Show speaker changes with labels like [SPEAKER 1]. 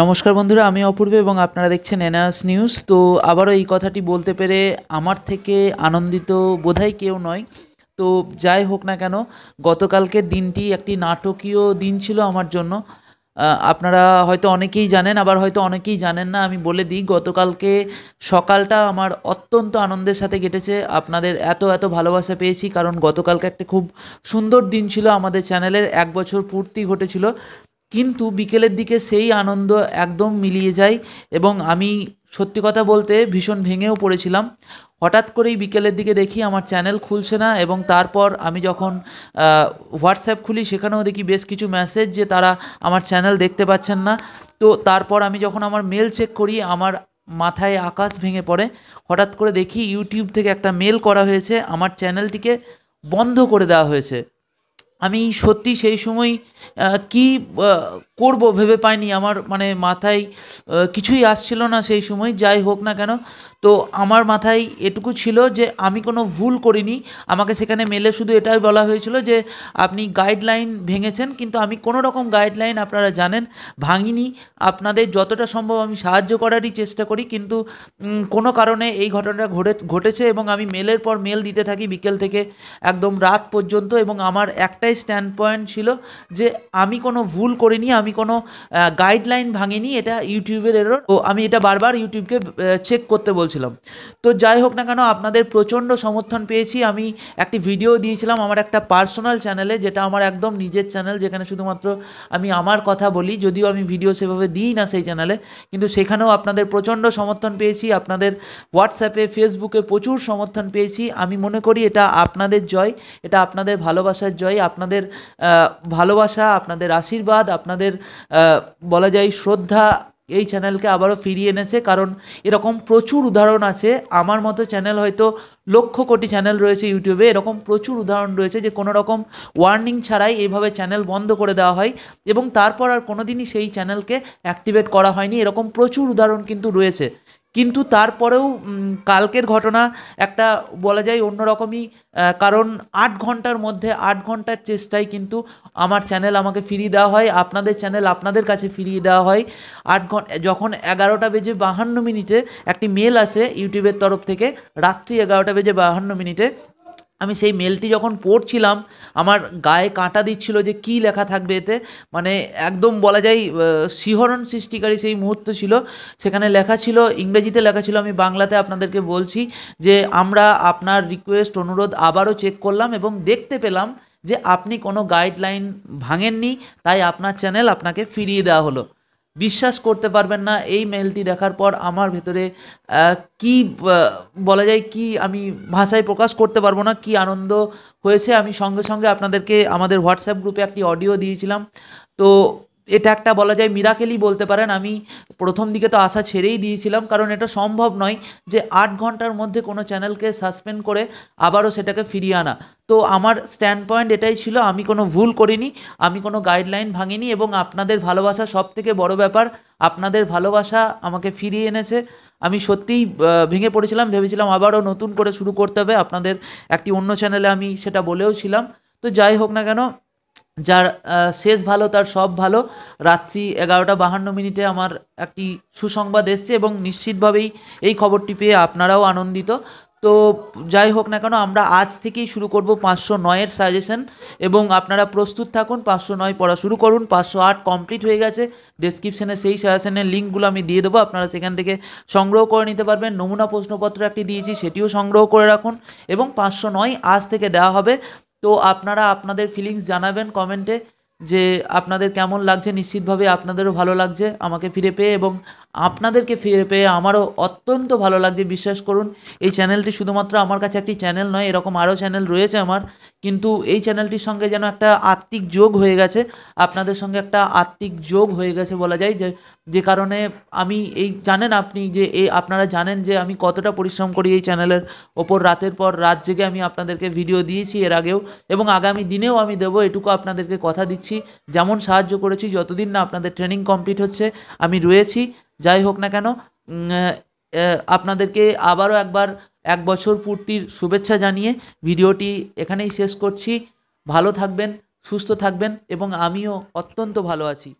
[SPEAKER 1] নমস্কার বন্ধুরা আমি অপূর্ব এবং আপনারা দেখছেন এনআস নিউজ তো আবারও এই কথাটি বলতে পেরে আমার থেকে আনন্দিত বোধহয় কেউ নয় তো যাই হোক না কেন গতকালকে দিনটি একটি নাটকীয় দিন ছিল আমার জন্য আপনারা হয়তো অনেকেই জানেন আবার হয়তো অনেকেই জানেন না আমি বলে দিই গতকালকে সকালটা আমার অত্যন্ত আনন্দের সাথে কেটেছে আপনাদের এত এত ভালোবাসা পেয়েছি কারণ গতকালকে একটা খুব সুন্দর দিন ছিল আমাদের চ্যানেলের এক বছর পূর্তি ঘটেছিল কিন্তু বিকেলের দিকে সেই আনন্দ একদম মিলিয়ে যায় এবং আমি সত্যি কথা বলতে ভীষণ ভেঙেও পড়েছিলাম হঠাৎ করেই বিকেলের দিকে দেখি আমার চ্যানেল খুলছে না এবং তারপর আমি যখন হোয়াটসঅ্যাপ খুলি সেখানেও দেখি বেশ কিছু মেসেজ যে তারা আমার চ্যানেল দেখতে পাচ্ছেন না তো তারপর আমি যখন আমার মেল চেক করি আমার মাথায় আকাশ ভেঙে পড়ে হঠাৎ করে দেখি ইউটিউব থেকে একটা মেল করা হয়েছে আমার চ্যানেলটিকে বন্ধ করে দেওয়া হয়েছে আমি সত্যি সেই সময় কি করব ভেবে পাইনি আমার মানে মাথায় কিছুই আসছিল না সেই সময় যাই হোক না কেন তো আমার মাথায় এটুকু ছিল যে আমি কোনো ভুল করিনি আমাকে সেখানে মেলে শুধু এটাই বলা হয়েছিল যে আপনি গাইডলাইন ভেঙেছেন কিন্তু আমি কোনো রকম গাইডলাইন আপনারা জানেন ভাঙিনি আপনাদের যতটা সম্ভব আমি সাহায্য করারই চেষ্টা করি কিন্তু কোনো কারণে এই ঘটনাটা ঘটে ঘটেছে এবং আমি মেলের পর মেল দিতে থাকি বিকেল থেকে একদম রাত পর্যন্ত এবং আমার একটাই স্ট্যান্ড পয়েন্ট ছিল যে আমি কোনো ভুল করিনি আমি আমি কোনো গাইডলাইন ভাঙিনি এটা ইউটিউবের এরর ও আমি এটা বারবার ইউটিউবকে চেক করতে বলছিলাম তো যাই হোক না কেন আপনাদের প্রচণ্ড সমর্থন পেয়েছি আমি একটি ভিডিও দিয়েছিলাম আমার একটা পার্সোনাল চ্যানেলে যেটা আমার একদম নিজের চ্যানেল যেখানে শুধুমাত্র আমি আমার কথা বলি যদিও আমি ভিডিও সেভাবে দিই না সেই চ্যানেলে কিন্তু সেখানেও আপনাদের প্রচণ্ড সমর্থন পেয়েছি আপনাদের হোয়াটসঅ্যাপে ফেসবুকে প্রচুর সমর্থন পেয়েছি আমি মনে করি এটা আপনাদের জয় এটা আপনাদের ভালোবাসার জয় আপনাদের ভালোবাসা আপনাদের আশীর্বাদ আপনাদের বলা যায় শ্রদ্ধা এই চ্যানেলকে আবারও ফিরিয়ে এনেছে কারণ এরকম প্রচুর উদাহরণ আছে আমার মতো চ্যানেল হয়তো লক্ষ কোটি চ্যানেল রয়েছে ইউটিউবে এরকম প্রচুর উদাহরণ রয়েছে যে কোনো রকম ওয়ার্নিং ছাড়াই এইভাবে চ্যানেল বন্ধ করে দেওয়া হয় এবং তারপর আর কোনো দিনই সেই চ্যানেলকে অ্যাক্টিভেট করা হয়নি এরকম প্রচুর উদাহরণ কিন্তু রয়েছে কিন্তু তারপরেও কালকের ঘটনা একটা বলা যায় অন্যরকমই কারণ আট ঘন্টার মধ্যে আট ঘন্টার চেষ্টায় কিন্তু আমার চ্যানেল আমাকে ফিরিয়ে দেওয়া হয় আপনাদের চ্যানেল আপনাদের কাছে ফিরিয়ে দেওয়া হয় আট ঘন্টা যখন এগারোটা বেজে বাহান্ন মিনিটে একটি মেল আসে ইউটিউবের তরফ থেকে রাত্রি এগারোটা বেজে বাহান্ন মিনিটে আমি সেই মেলটি যখন পড়ছিলাম আমার গায়ে কাঁটা দিচ্ছিল যে কী লেখা থাকবে এতে মানে একদম বলা যায় শিহরণ সৃষ্টিকারী সেই মুহূর্ত ছিল সেখানে লেখা ছিল ইংরেজিতে লেখা ছিল আমি বাংলাতে আপনাদেরকে বলছি যে আমরা আপনার রিকোয়েস্ট অনুরোধ আবারও চেক করলাম এবং দেখতে পেলাম যে আপনি কোনো গাইডলাইন ভাঙেননি তাই আপনার চ্যানেল আপনাকে ফিরিয়ে দেওয়া হলো বিশ্বাস করতে পারবেন না এই মেলটি দেখার পর আমার ভেতরে কি বলা যায় কি আমি ভাষায় প্রকাশ করতে পারবো না কি আনন্দ হয়েছে আমি সঙ্গে সঙ্গে আপনাদেরকে আমাদের হোয়াটসঅ্যাপ গ্রুপে একটি অডিও দিয়েছিলাম তো এটা একটা বলা যায় মিরাকেলই বলতে পারেন আমি প্রথম দিকে তো আশা ছেড়েই দিয়েছিলাম কারণ এটা সম্ভব নয় যে আট ঘন্টার মধ্যে কোনো চ্যানেলকে সাসপেন্ড করে আবারও সেটাকে ফিরিয়ে আনা তো আমার স্ট্যান্ড পয়েন্ট এটাই ছিল আমি কোনো ভুল করিনি আমি কোনো গাইডলাইন ভাঙিনি এবং আপনাদের ভালোবাসা সব থেকে বড় ব্যাপার আপনাদের ভালোবাসা আমাকে ফিরিয়ে এনেছে আমি সত্যিই ভেঙে পড়েছিলাম ভেবেছিলাম আবারও নতুন করে শুরু করতে হবে আপনাদের একটি অন্য চ্যানেলে আমি সেটা বলেও ছিলাম তো যাই হোক না কেন যার শেষ ভালো তার সব ভালো রাত্রি এগারোটা বাহান্ন মিনিটে আমার একটি সুসংবাদ এসছে এবং নিশ্চিতভাবেই এই খবরটি পেয়ে আপনারাও আনন্দিত তো যাই হোক না কেন আমরা আজ থেকেই শুরু করব পাঁচশো নয়ের সাজেশন এবং আপনারা প্রস্তুত থাকুন পাঁচশো নয় পড়া শুরু করুন পাঁচশো আট কমপ্লিট হয়ে গেছে ডেসক্রিপশানে সেই সাজেশনের লিঙ্কগুলো আমি দিয়ে দেবো আপনারা সেখান থেকে সংগ্রহ করে নিতে পারবেন নমুনা প্রশ্নপত্র একটি দিয়েছি সেটিও সংগ্রহ করে রাখুন এবং পাঁচশো নয় আজ থেকে দেওয়া হবে তো আপনারা আপনাদের ফিলিংস জানাবেন কমেন্টে যে আপনাদের কেমন লাগছে নিশ্চিতভাবে আপনাদেরও ভালো লাগছে আমাকে ফিরে পেয়ে এবং আপনাদেরকে ফিরে পেয়ে আমারও অত্যন্ত ভালো লাগছে বিশ্বাস করুন এই চ্যানেলটি শুধুমাত্র আমার কাছে একটি চ্যানেল নয় এরকম আরও চ্যানেল রয়েছে আমার কিন্তু এই চ্যানেলটির সঙ্গে যেন একটা আত্মিক যোগ হয়ে গেছে আপনাদের সঙ্গে একটা আত্মিক যোগ হয়ে গেছে বলা যায় যে যে কারণে আমি এই জানেন আপনি যে এই আপনারা জানেন যে আমি কতটা পরিশ্রম করি এই চ্যানেলের ওপর রাতের পর রাত জেগে আমি আপনাদেরকে ভিডিও দিয়েছি এর আগেও এবং আগামী দিনেও আমি দেবো এটুকু আপনাদেরকে কথা দিচ্ছি যেমন সাহায্য করেছি যতদিন না আপনাদের ট্রেনিং কমপ্লিট হচ্ছে আমি রয়েছি যাই হোক না কেন আপনাদেরকে আবারও একবার এক বছর পূর্তির শুভেচ্ছা জানিয়ে ভিডিওটি এখানেই শেষ করছি ভালো থাকবেন সুস্থ থাকবেন এবং আমিও অত্যন্ত ভালো আছি